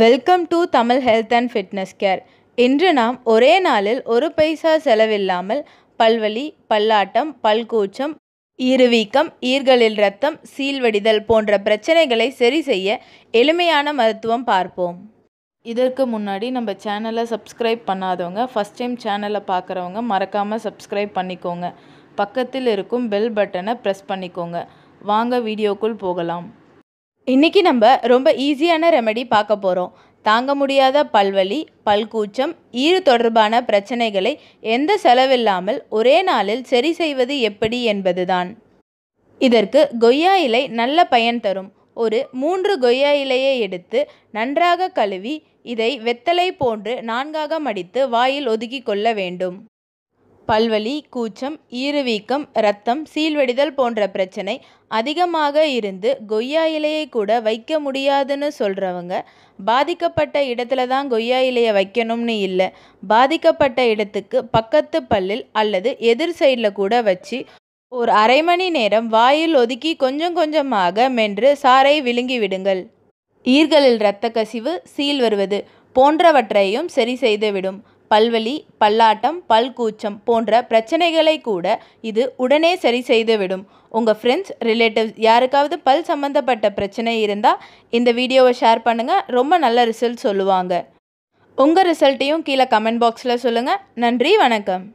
welcome to Tamil health and fitness care இன்று நாம் ஒரே நாளில் ஒரு பைசா செலவில்லாமல் பல்வலி பல்லாட்டம் பல்கூச்சம் ஈருவீக்கம் ஈர்களில் ரத்தம் சீல்வடிதல் போன்ற பிரச்சனைகளை சரி செய்ய எளிமையான மருத்துவம் பார்ப்போம் இதற்கு முன்னாடி நம்ம சேனலை சப்ஸ்கிரைப் பண்ணாதவங்க ஃபஸ்ட் டைம் சேனலை பார்க்குறவங்க மறக்காமல் சப்ஸ்கிரைப் பண்ணிக்கோங்க பக்கத்தில் இருக்கும் பெல் பட்டனை ப்ரெஸ் பண்ணிக்கோங்க வாங்க வீடியோக்குள் போகலாம் இன்றைக்கி நம்ம ரொம்ப ஈஸியான ரெமெடி பார்க்க போகிறோம் தாங்க முடியாத பல்வலி பல்கூச்சம் ஈறு தொடர்பான பிரச்சனைகளை எந்த செலவில்லாமல் ஒரே நாளில் சரி செய்வது எப்படி என்பதுதான் இதற்கு கொய்யா இலை நல்ல பயன் தரும் ஒரு மூன்று கொய்யா இலையை எடுத்து நன்றாக கழுவி இதை வெத்தலை போன்று நான்காக மடித்து வாயில் ஒதுக்கி கொள்ள வேண்டும் பல்வலி கூச்சம் ஈரவீக்கம் இரத்தம் சீழ்வடிதல் போன்ற பிரச்சனை அதிகமாக இருந்து கொய்யா இலையை கூட வைக்க முடியாதுன்னு சொல்கிறவங்க பாதிக்கப்பட்ட இடத்துல தான் கொய்யா இலையை வைக்கணும்னு இல்லை பாதிக்கப்பட்ட இடத்துக்கு பக்கத்து பல்லில் அல்லது எதிர் சைடில் கூட வச்சு ஒரு அரை மணி நேரம் வாயில் ஒதுக்கி கொஞ்சம் கொஞ்சமாக மென்று சாறை விழுங்கி விடுங்கள் ஈர்களில் இரத்த கசிவு சீல் வருவது போன்றவற்றையும் சரி செய்துவிடும் பல்வலி பல்லாட்டம் பல்கூச்சம் போன்ற பிரச்சனைகளை கூட இது உடனே சரி செய்துவிடும் உங்கள் ஃப்ரெண்ட்ஸ் ரிலேட்டிவ்ஸ் யாருக்காவது பல் சம்மந்தப்பட்ட பிரச்சனை இருந்தால் இந்த வீடியோவை ஷேர் பண்ணுங்கள் ரொம்ப நல்ல ரிசல்ட் சொல்லுவாங்க உங்கள் ரிசல்ட்டையும் கீழே கமெண்ட் பாக்ஸில் சொல்லுங்கள் நன்றி வணக்கம்